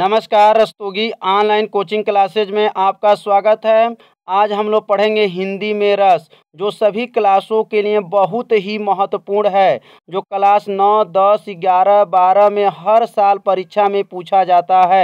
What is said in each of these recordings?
नमस्कार Rastogi online coaching classes में आपका स्वागत है आज हम लोग पढ़ेंगे हिंदी में रस जो सभी क्लासों के लिए बहुत ही महत्वपूर्ण है जो क्लास नौ दस ग्यारह बारह में हर साल परीक्षा में पूछा जाता है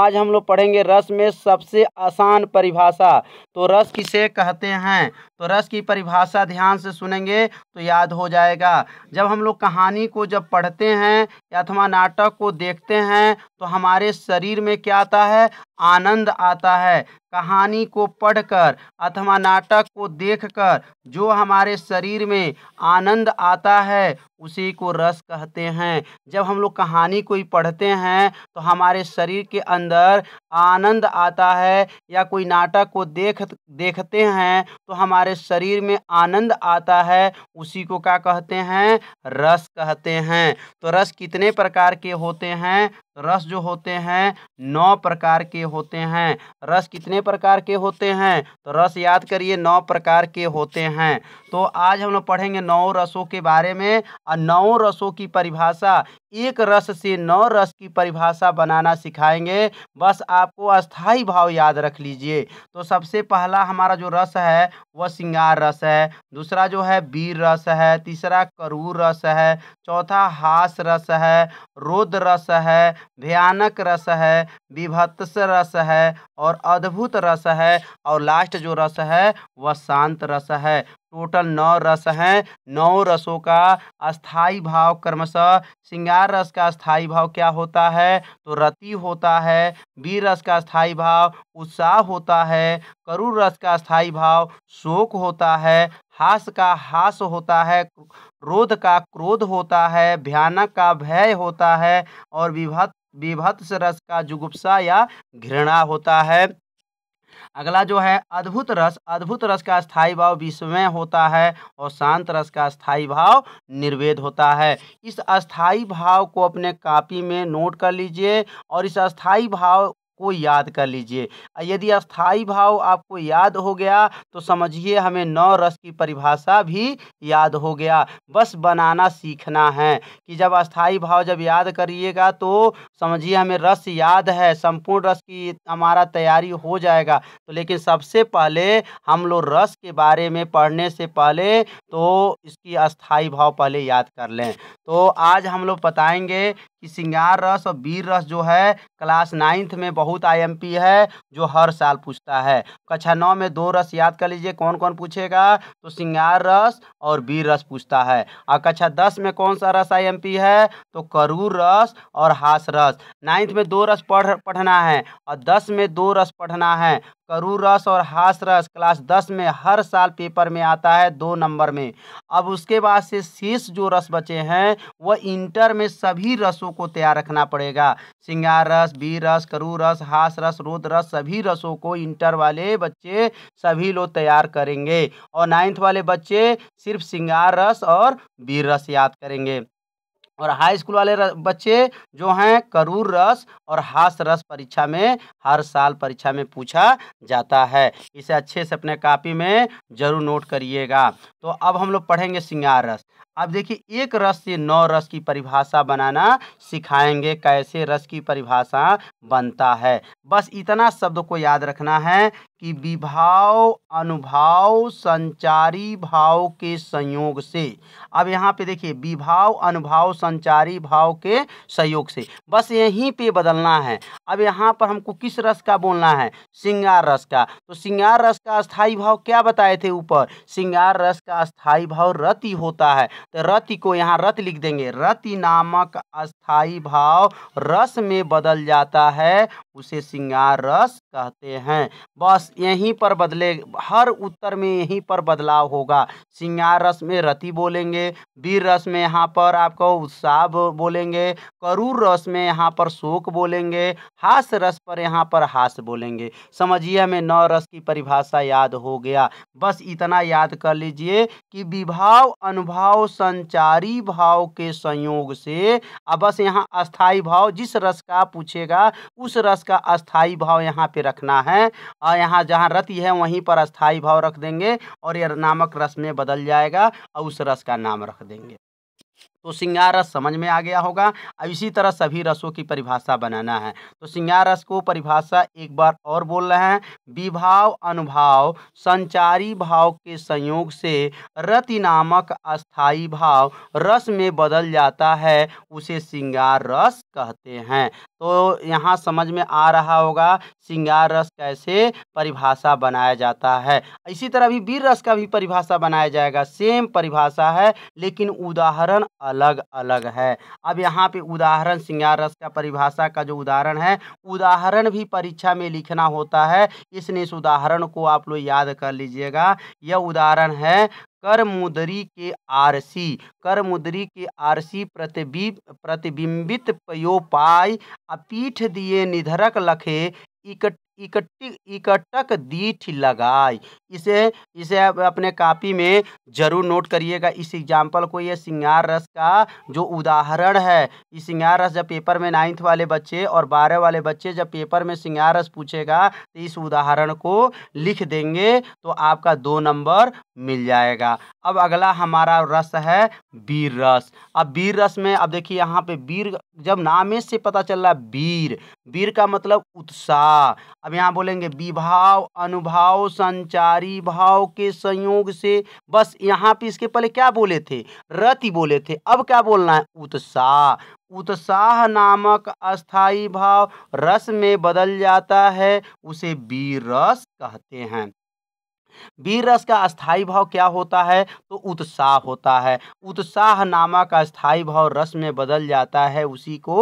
आज हम लोग पढ़ेंगे रस में सबसे आसान परिभाषा तो रस किसे कहते हैं तो रस की परिभाषा ध्यान से सुनेंगे तो याद हो जाएगा जब हम लोग कहानी को जब पढ़ते हैं या अथवा नाटक को देखते हैं तो हमारे शरीर में क्या आता है आनंद आता है कहानी को पढ़कर अथवा नाटक को देखकर जो हमारे शरीर में आनंद आता है उसी को रस कहते हैं जब हम लोग कहानी कोई पढ़ते हैं तो हमारे शरीर के अंदर आनंद आता है या कोई नाटक को देख देखते हैं तो हमारे शरीर में आनंद आता है उसी को क्या कहते हैं रस कहते हैं तो रस कितने प्रकार के होते हैं रस जो होते हैं नौ प्रकार के होते हैं रस कितने प्रकार के होते हैं तो रस याद करिए नौ प्रकार के होते हैं तो आज हम लोग पढ़ेंगे नौ रसों के बारे में और नौ रसों की परिभाषा एक रस से नौ रस की परिभाषा बनाना सिखाएंगे बस आपको अस्थाई भाव याद रख लीजिए तो सबसे पहला हमारा जो रस है वह सिंगार रस है दूसरा जो है वीर रस है तीसरा करूर रस है चौथा हास रस है रोद रस है भयानक रस है विभत्स रस है और अद्भुत रस है और लास्ट जो रस है वह शांत रस है टोटल नौ रस हैं नौ रसों का अस्थाई भाव क्रमशः श्रृंगार रस का अस्थाई भाव क्या होता है तो रति होता है वीर रस का अस्थाई भाव उत्साह होता है करुण रस का अस्थाई भाव शोक होता है हास का हास होता है क्रोध का क्रोध होता है भयानक का भय होता है और विभत्स रस का जुगुप्सा या घृणा होता है अगला जो है अद्भुत रस अद्भुत रस का स्थायी भाव विस्मय होता है और शांत रस का स्थायी भाव निर्वेद होता है इस अस्थाई भाव को अपने कापी में नोट कर लीजिए और इस अस्थाई भाव को याद कर लीजिए यदि अस्थाई भाव आपको याद हो गया तो समझिए हमें नौ रस की परिभाषा भी याद हो गया बस बनाना सीखना है कि जब अस्थाई भाव जब याद करिएगा तो समझिए हमें रस याद है संपूर्ण रस की हमारा तैयारी हो जाएगा तो लेकिन सबसे पहले हम लोग रस के बारे में पढ़ने से पहले तो इसकी अस्थाई भाव पहले याद कर लें तो आज हम लोग बताएंगे कि सिंगार रस और बीर रस जो है क्लास नाइन्थ में बहुत आईएमपी है जो हर साल पूछता है कक्षा नौ में दो रस याद कर लीजिए कौन कौन पूछेगा तो सिंगार रस और बीर रस पूछता है और कक्षा दस में कौन सा रस आईएमपी है तो करूर रस और हास रस नाइन्थ में दो रस पढ़ पढ़ना है और दस में दो रस पढ़ना है करू रस और हास रस क्लास दस में हर साल पेपर में आता है दो नंबर में अब उसके बाद से शेष जो रस बचे हैं वह इंटर में सभी रसों को तैयार रखना पड़ेगा सिंगार रस बी रस करू रस हास रस रोद रस सभी रसों को इंटर वाले बच्चे सभी लोग तैयार करेंगे और नाइन्थ वाले बच्चे सिर्फ सिंगार रस और बीर रस याद करेंगे और हाई स्कूल वाले बच्चे जो हैं करूर रस और हास रस परीक्षा में हर साल परीक्षा में पूछा जाता है इसे अच्छे से अपने कापी में जरूर नोट करिएगा तो अब हम लोग पढ़ेंगे सिंगार रस अब देखिए एक रस से नौ रस की परिभाषा बनाना सिखाएंगे कैसे रस की परिभाषा बनता है बस इतना शब्द को याद रखना है कि विभाव अनुभाव संचारी भाव के संयोग से अब यहाँ पे देखिए विभाव अनुभाव संचारी भाव के सहयोग से बस यहीं पे बदलना है अब यहाँ पर हमको किस रस का बोलना है सिंगार रस का तो सिंगार रस का अस्थाई भाव क्या बताए थे ऊपर सिंगार रस का अस्थाई भाव रति होता है तो रति को यहाँ रत लिख देंगे रति नामक अस्थाई भाव रस में बदल जाता है उसे सिंगार रस कहते हैं बस यहीं पर बदले हर उत्तर में यहीं पर बदलाव होगा सिंगार रस में रति बोलेंगे वीर रस में यहाँ पर आपको उत्साह बोलेंगे करूर रस में यहाँ पर शोक बोलेंगे हास रस पर यहाँ पर हास बोलेंगे समझिए हमें नौ रस की परिभाषा याद हो गया बस इतना याद कर लीजिए कि विभाव अनुभाव संचारी भाव के संयोग से अब बस यहाँ अस्थायी भाव जिस रस का पूछेगा उस रस का अस्थायी भाव यहाँ पे रखना है और यहाँ जहाँ रति है वहीं पर अस्थाई भाव रख देंगे और यह नामक रस में बदल जाएगा और उस रस का नाम रख देंगे तो सिंगार रस समझ में आ गया होगा अब इसी तरह सभी रसों की परिभाषा बनाना है तो सिंगार रस को परिभाषा एक बार और बोल रहे हैं विभाव अनुभाव संचारी भाव के संयोग से रति नामक अस्थाई भाव रस में बदल जाता है उसे सिंगार रस कहते हैं तो यहाँ समझ में आ रहा होगा सिंगार रस कैसे परिभाषा बनाया जाता है इसी तरह भी वीर रस का भी परिभाषा बनाया जाएगा सेम परिभाषा है लेकिन उदाहरण अलग अलग अलग है अब यहाँ पे उदाहरण श्रृंगार रस का परिभाषा का जो उदाहरण है उदाहरण भी परीक्षा में लिखना होता है इसलिए इस उदाहरण को आप लोग याद कर लीजिएगा यह उदाहरण है कर मुद्री के आरसी कर मुद्री के आरसी प्रतिबिंब प्रतिबिंबित पयोपाय अपीठ दिए निधरक लखे इकट इकट्ठी इकट्ठक दीठ लगाई इसे इसे आप अपने कापी में जरूर नोट करिएगा इस एग्जाम्पल को ये सिंगार रस का जो उदाहरण है इस सिंगार रस जब पेपर में नाइन्थ वाले बच्चे और बारह वाले बच्चे जब पेपर में सिंगार रस पूछेगा तो इस उदाहरण को लिख देंगे तो आपका दो नंबर मिल जाएगा अब अगला हमारा रस है वीर रस अब वीर रस में अब देखिए यहाँ पे वीर जब नामे से पता चल रहा है वीर वीर का मतलब उत्साह अब यहाँ बोलेंगे विभाव अनुभाव संचारी भाव के संयोग से बस यहाँ पे इसके पहले क्या बोले थे रति बोले थे अब क्या बोलना है उत्साह उत्साह नामक अस्थाई भाव रस में बदल जाता है उसे वीर रस कहते हैं वीर रस का स्थाई भाव क्या होता है तो उत्साह होता है उत्साह नामक स्थाई भाव रस में बदल जाता है उसी को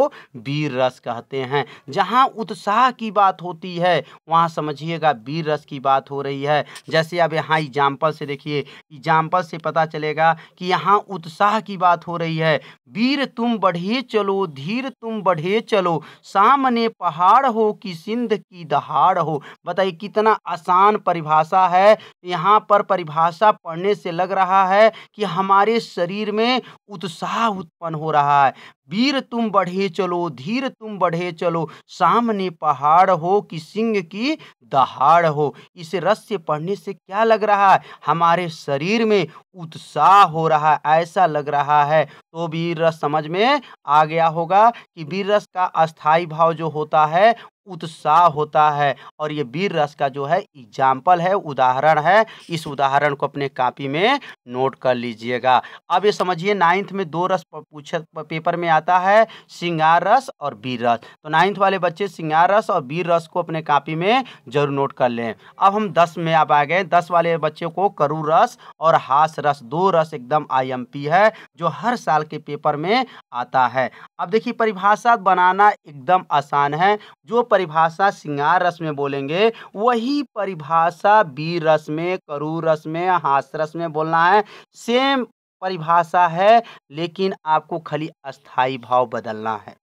वीर रस कहते हैं जहाँ उत्साह की बात होती है वहाँ समझिएगा वीर रस की बात हो रही है जैसे अब यहाँ एग्जाम्पल से देखिए एग्जाम्पल से पता चलेगा कि यहाँ उत्साह की बात हो रही है वीर तुम बढ़े चलो धीर तुम बढ़े चलो सामने पहाड़ हो कि सिंध की दहाड़ हो बताइए कितना आसान परिभाषा है यहाँ पर परिभाषा पढ़ने से लग रहा है कि हमारे शरीर में उत्साह उत्पन्न हो रहा है वीर तुम बढ़े चलो धीर तुम बढ़े चलो सामने पहाड़ हो कि सिंह की दहाड़ हो इसे रस्य पढ़ने से क्या लग रहा है हमारे शरीर में उत्साह हो रहा है ऐसा लग रहा है तो वीर रस समझ में आ गया होगा कि वीर रस का अस्थाई भाव जो होता है उत्साह होता है और ये वीर रस का जो है एग्जाम्पल है उदाहरण है इस उदाहरण को अपने कापी में नोट कर लीजिएगा अब ये समझिए नाइन्थ में दो रस पूछ पेपर में आता है सिंगार रस और वीर रस तो नाइन्थ वाले बच्चे सिंगार रस और वीर रस को अपने कापी में जरूर नोट कर लें अब हम दस में आप आ गए दस वाले बच्चों को करू रस और हास रस दो रस एकदम आई है जो हर साल के पेपर में आता है अब देखिए परिभाषा बनाना एकदम आसान है जो परिभाषा सिंगार रस में बोलेंगे वही परिभाषा बीर रस में करू रस में हास रस में बोलना है सेम परिभाषा है लेकिन आपको खाली अस्थाई भाव बदलना है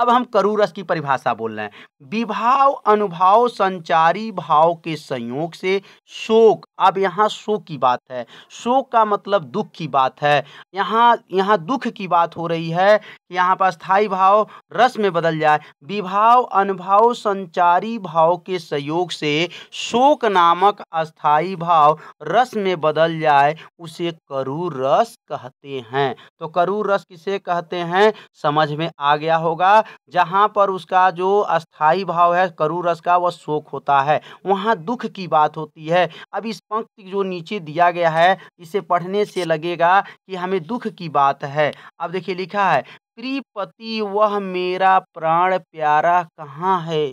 अब हम करू रस की परिभाषा बोल रहे हैं विभाव अनुभाव संचारी भाव के संयोग से शोक अब यहाँ शोक की बात है शोक का मतलब दुख की बात है यहाँ यहाँ दुख की बात हो रही है कि यहाँ पर स्थायी भाव रस में बदल जाए विभाव अनुभाव संचारी भाव के संयोग से शोक नामक अस्थाई भाव रस में बदल जाए उसे करू रस कहते हैं तो करू रस किसे कहते हैं समझ में आ गया होगा जहाँ पर उसका जो अस्थाई भाव है करु रस का वह शोक होता है वहाँ दुख की बात होती है अब इस पंक्ति जो नीचे दिया गया है इसे पढ़ने से लगेगा कि हमें दुख की बात है अब देखिए लिखा है प्रियपति वह मेरा प्राण प्यारा कहाँ है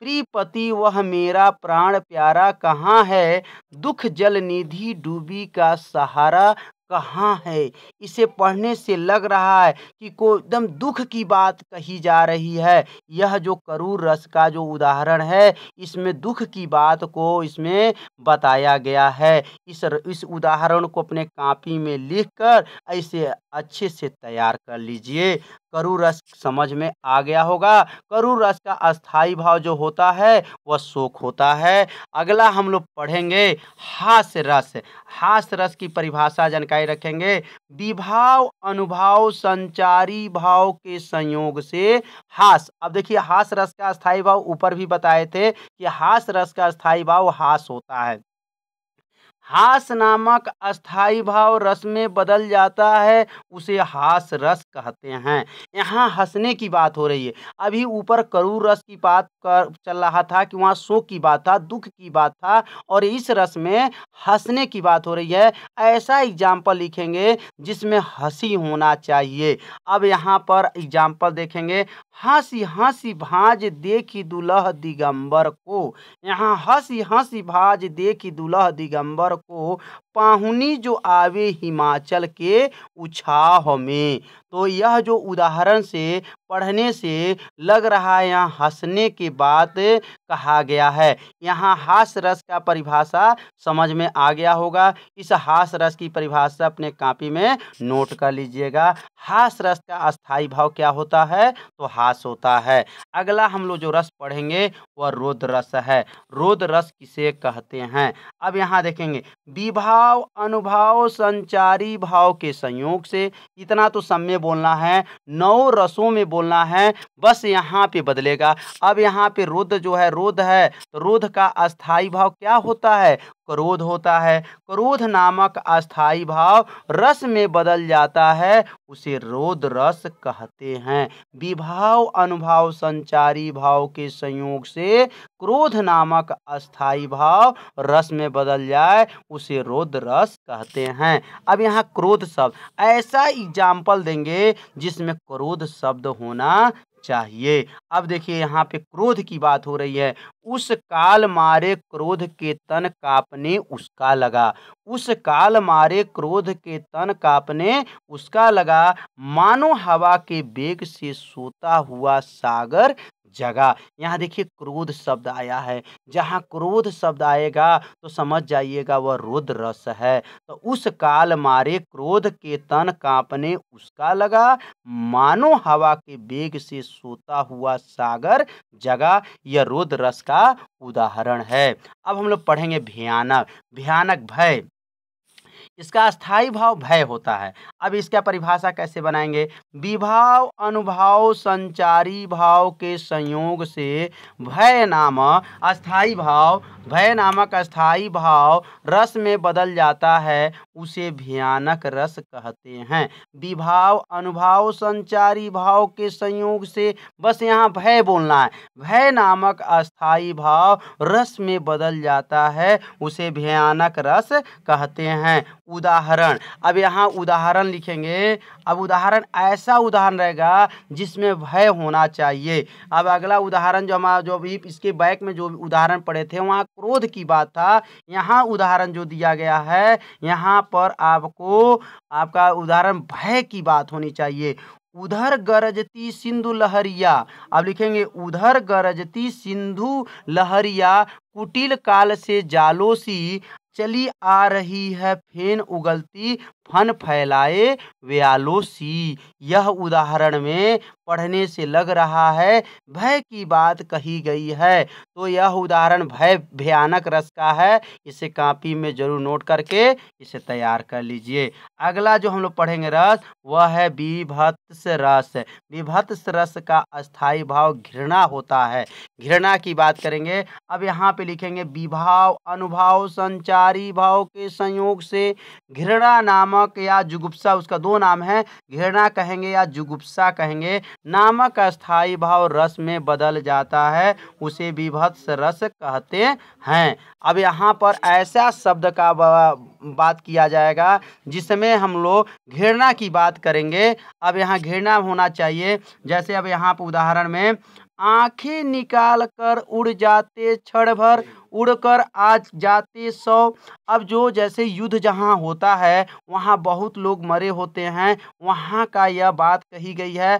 प्रियपति वह मेरा प्राण प्यारा कहाँ है दुख जल निधि डूबी का सहारा कहाँ है इसे पढ़ने से लग रहा है कि को एकदम दुख की बात कही जा रही है यह जो करूर रस का जो उदाहरण है इसमें दुख की बात को इसमें बताया गया है इस इस उदाहरण को अपने कापी में लिखकर ऐसे अच्छे से तैयार कर लीजिए करु रस समझ में आ गया होगा करु रस का अस्थाई भाव जो होता है वह शोक होता है अगला हम लोग पढ़ेंगे हास्य रस हास्य रस की परिभाषा जानकारी रखेंगे विभाव अनुभाव संचारी भाव के संयोग से हास अब देखिए हास्य रस का अस्थाई भाव ऊपर भी बताए थे कि हास्य रस का स्थायी भाव हास होता है हास नामक अस्थाई भाव रस में बदल जाता है उसे हास रस कहते हैं यहाँ हंसने की बात हो रही है अभी ऊपर करूर रस की बात कर चल रहा था कि वहाँ शोक की बात था दुख की बात था और इस रस में हंसने की बात हो रही है ऐसा एग्जाम्पल लिखेंगे जिसमें हंसी होना चाहिए अब यहाँ पर एग्जाम्पल देखेंगे हंसी हंसी भाज देखी दुल्ह दिगंबर को यहाँ हंसी हंसी भाज देखी दुल्ह दिगंबर को पाहुनी जो आवे हिमाचल के उछाह में तो यह जो उदाहरण से पढ़ने से लग रहा है यहाँ हंसने की बात कहा गया है यहाँ हास रस का परिभाषा समझ में आ गया होगा इस हास रस की परिभाषा अपने कापी में नोट कर लीजिएगा हास रस का अस्थाई भाव क्या होता है तो हास होता है अगला हम लोग जो रस पढ़ेंगे वह रोद रस है रोद रस किसे कहते हैं अब यहाँ देखेंगे विभाव अनुभाव संचारी भाव के संयोग से इतना तो सम्य बोलना है नौ रसों में बोलना है बस यहाँ पे बदलेगा अब यहाँ पे रुद्र जो है रुद्र है तो का अस्थाई भाव क्या होता है क्रोध होता है क्रोध नामक अस्थाई भाव रस में बदल जाता है उसे रोद रस कहते हैं विभाव अनुभाव संचारी भाव के संयोग से क्रोध नामक अस्थाई भाव रस में बदल जाए उसे रोद रस कहते हैं अब यहाँ क्रोध शब्द ऐसा एग्जाम्पल देंगे जिसमें क्रोध शब्द होना चाहिए अब देखिए यहाँ पे क्रोध की बात हो रही है उस काल मारे क्रोध के तन कापने उसका लगा उस काल मारे क्रोध के तन कापने उसका लगा मानो हवा के बेग से सोता हुआ सागर जगह यहाँ देखिए क्रोध शब्द आया है जहाँ क्रोध शब्द आएगा तो समझ जाइएगा वह रुद्र रस है तो उस काल मारे क्रोध के तन कांपने उसका लगा मानो हवा के वेग से सोता हुआ सागर जगह यह रुद्र रस का उदाहरण है अब हम लोग पढ़ेंगे भयानक भयानक भय इसका अस्थाई भाव भय होता है अब इसका परिभाषा कैसे बनाएंगे विभाव अनुभाव संचारी भाव के संयोग से भय नामक अस्थाई भाव भय नामक अस्थाई भाव रस में बदल जाता है उसे भयानक रस कहते हैं विभाव अनुभाव संचारी भाव के संयोग से बस यहाँ भय बोलना है भय नामक अस्थाई भाव रस में बदल जाता है उसे भयानक रस कहते हैं उदाहरण अब यहाँ उदाहरण लिखेंगे अब उदाहरण ऐसा उदाहरण रहेगा जिसमें भय होना चाहिए अब अगला उदाहरण जो हमारा जो भी इसके बैक में जो उदाहरण पड़े थे वहाँ क्रोध की बात था यहाँ उदाहरण जो दिया गया है यहाँ पर आपको आपका उदाहरण भय की बात होनी चाहिए उधर गरजती सिंधु लहरिया अब लिखेंगे उधर गरजती सिंधु लहरिया कुटिल काल से जालोसी चली आ रही है फेन उगलती फन फैलाए व्यालोसी यह उदाहरण में पढ़ने से लग रहा है भय की बात कही गई है तो यह उदाहरण भय भयानक रस का है इसे कापी में जरूर नोट करके इसे तैयार कर लीजिए अगला जो हम लोग पढ़ेंगे रस वह है विभत्स रस विभत्स रस का अस्थाई भाव घृणा होता है घृणा की बात करेंगे अब यहाँ पे लिखेंगे विभाव अनुभाव संचारी भाव के संयोग से घृणा नाम नामक या जुगुप्सा उसका दो नाम है घृणा कहेंगे या जुगुप्सा कहेंगे नामक स्थायी भाव रस में बदल जाता है उसे विभत्स रस कहते हैं अब यहाँ पर ऐसा शब्द का बात किया जाएगा जिसमें हम लोग घृणा की बात करेंगे अब यहाँ घृणा होना चाहिए जैसे अब यहाँ पर उदाहरण में आंखें निकाल कर उड़ जाते क्षण भर उड़कर आ जाते सौ अब जो जैसे युद्ध जहाँ होता है वहाँ बहुत लोग मरे होते हैं वहाँ का यह बात कही गई है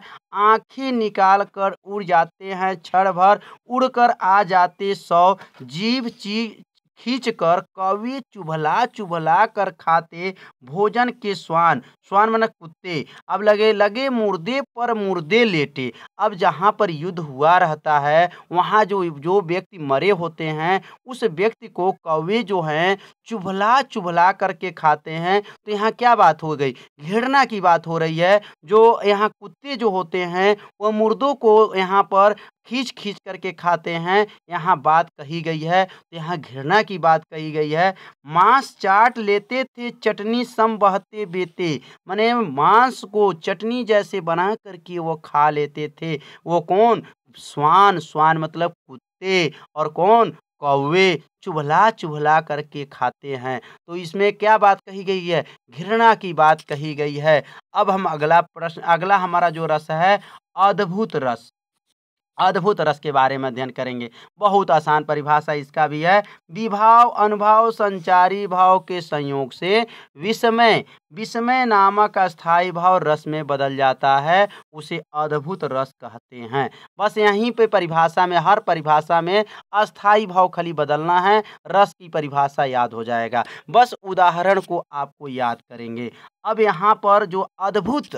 आंखें निकाल कर उड़ जाते हैं क्षण भर उड़कर आ जाते सौ जीव ची खींच कर कौवे चुभला चुभला कर खाते भोजन के स्वान स्वान मन कुत्ते अब लगे लगे मुर्दे पर मुर्दे लेटे अब जहाँ पर युद्ध हुआ रहता है वहाँ जो जो व्यक्ति मरे होते हैं उस व्यक्ति को कौवे जो हैं चुभला चुभला करके खाते हैं तो यहाँ क्या बात हो गई घृणा की बात हो रही है जो यहाँ कुत्ते जो होते हैं वह मुर्दों को यहाँ पर खींच खींच करके खाते हैं यहाँ बात कही गई है तो यहाँ घृणा की बात कही गई है मांस चाट लेते थे चटनी सम बहते बेते मने मांस को चटनी जैसे बना करके वो खा लेते थे वो कौन स्वान स्वान मतलब कुत्ते और कौन कौवे चुभला चुभला करके खाते हैं तो इसमें क्या बात कही गई है घृणा की बात कही गई है अब हम अगला प्रश्न अगला हमारा जो रस है अद्भुत रस अद्भुत रस के बारे में अध्ययन करेंगे बहुत आसान परिभाषा इसका भी है विभाव अनुभाव संचारी भाव के संयोग से विषमय विस्मय नामक अस्थायी भाव रस में बदल जाता है उसे अद्भुत रस कहते हैं बस यहीं पे परिभाषा में हर परिभाषा में अस्थायी भाव खाली बदलना है रस की परिभाषा याद हो जाएगा बस उदाहरण को आपको याद करेंगे अब यहाँ पर जो अद्भुत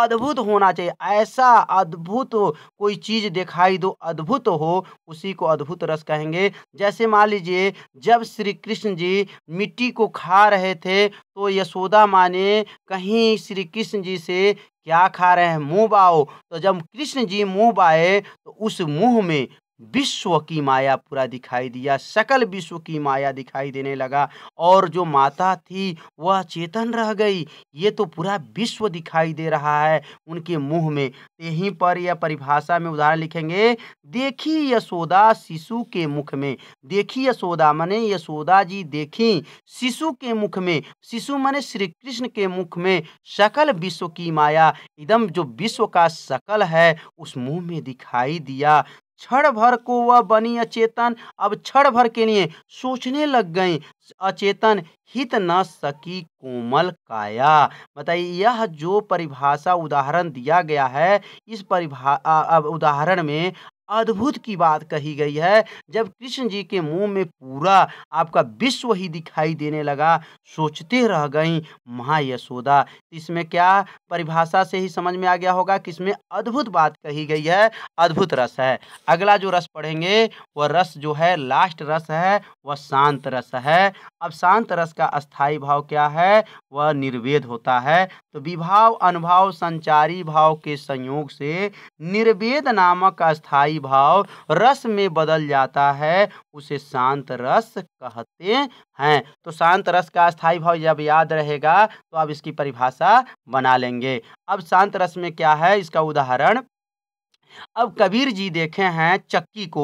अद्भुत होना चाहिए ऐसा अद्भुत कोई चीज़ दिखाई दो अद्भुत हो उसी को अद्भुत रस कहेंगे जैसे मान लीजिए जब श्री कृष्ण जी मिट्टी को खा रहे थे तो यशोदा माँ बने कहीं श्री कृष्ण जी से क्या खा रहे हैं मुँह बाओ तो जब कृष्ण जी मुँह बाए तो उस मुँह में विश्व की माया पूरा दिखाई दिया सकल विश्व की माया दिखाई देने लगा और जो माता थी वह चेतन रह गई ये तो पूरा विश्व दिखाई दे रहा है उनके मुंह में यहीं पर यह परिभाषा में उदाहरण लिखेंगे देखी यशोदा शिशु के मुख में देखी यशोदा मने यशोदा जी देखी शिशु के मुख में शिशु मने श्री कृष्ण के मुख में सकल विश्व की माया एकदम जो विश्व का सकल है उस मुँह में दिखाई दिया क्षण भर को वह बनी अचेतन अब क्षण भर के लिए सोचने लग गई अचेतन हित न सकी कोमल काया बताइए यह जो परिभाषा उदाहरण दिया गया है इस परिभा उदाहरण में अद्भुत की बात कही गई है जब कृष्ण जी के मुंह में पूरा आपका विश्व ही दिखाई देने लगा सोचते रह गई महा यशोदा इसमें क्या परिभाषा से ही समझ में आ गया होगा कि इसमें अद्भुत बात कही गई है अद्भुत रस है अगला जो रस पढ़ेंगे वह रस जो है लास्ट रस है वह शांत रस है अब शांत रस का अस्थाई भाव क्या है वह निर्वेद होता है तो विभाव अनुभाव संचारी भाव के संयोग से निर्वेद नामक अस्थायी स्थाई भाव रस में बदल जाता है उसे शांत रस कहते हैं तो शांत रस का स्थाई भाव जब याद रहेगा तो आप इसकी परिभाषा बना लेंगे अब शांत रस में क्या है इसका उदाहरण अब कबीर जी देखे हैं चक्की को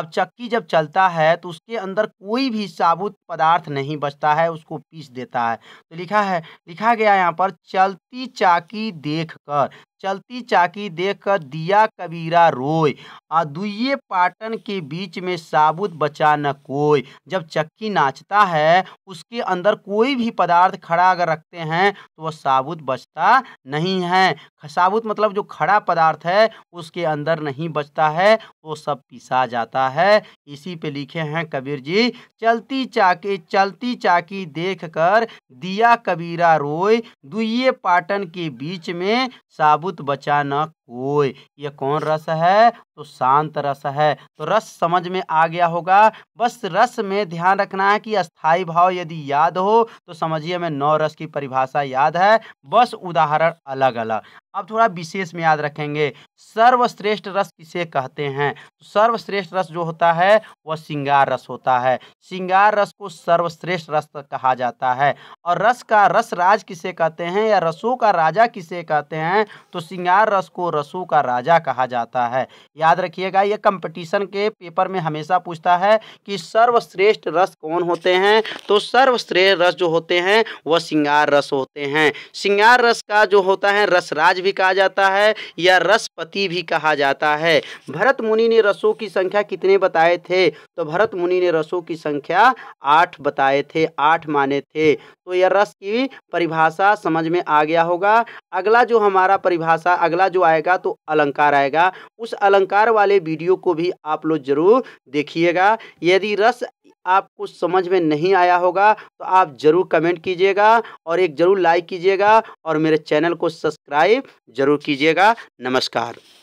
अब चक्की जब चलता है तो उसके अंदर कोई भी साबुत पदार्थ नहीं बचता है उसको पीस देता है तो लिखा है लिखा गया यहाँ पर चलती चाकी देखकर चलती चाकी देख कर दिया कबीरा रोय आ दुइये पाटन के बीच में साबुत बचा न कोई जब चक्की नाचता है उसके अंदर कोई भी पदार्थ खड़ा अगर रखते हैं तो वह साबुत बचता नहीं है साबुत मतलब जो खड़ा पदार्थ है उसके अंदर नहीं बचता है वो सब पिसा जाता है इसी पे लिखे हैं कबीर जी चलती चाकी चलती चाकी देख कर दिया कबीरा रोय दुइये पाटन के बीच में साबुत सबूत बचा न होय यह कौन रस है तो शांत रस है तो रस समझ में आ गया होगा बस रस में ध्यान रखना है कि अस्थाई भाव यदि याद हो तो समझिए हमें नौ रस की परिभाषा याद है बस उदाहरण अलग अलग अब थोड़ा विशेष में याद रखेंगे सर्वश्रेष्ठ रस किसे कहते हैं तो सर्वश्रेष्ठ रस जो होता है वह श्रृंगार रस होता है श्रृंगार रस को सर्वश्रेष्ठ रस कहा जाता है और रस का रस राज किसे कहते हैं या रसों का राजा किसे कहते हैं तो श्रृंगार रस को रसू का राजा कहा जाता है याद रखिएगा ये कंपटीशन के पेपर में हमेशा पूछता है कि सर्वश्रेष्ठ रस कौन होते हैं तो सर्वश्रेष्ठ रस जो होते हैं वह श्रृंगार रस होते हैं श्रृंगार रस का जो होता है रसराज भी कहा जाता है या रसपति भी कहा जाता है भरत मुनि ने रसों की संख्या कितने बताए थे तो भरत मुनि ने रसों की संख्या आठ बताए थे आठ माने थे तो यह रस की परिभाषा समझ में आ गया होगा अगला जो हमारा परिभाषा अगला जो आएगा आएगा तो अलंकार आएगा उस अलंकार वाले वीडियो को भी आप लोग जरूर देखिएगा यदि रस आपको समझ में नहीं आया होगा तो आप ज़रूर कमेंट कीजिएगा और एक ज़रूर लाइक कीजिएगा और मेरे चैनल को सब्सक्राइब ज़रूर कीजिएगा नमस्कार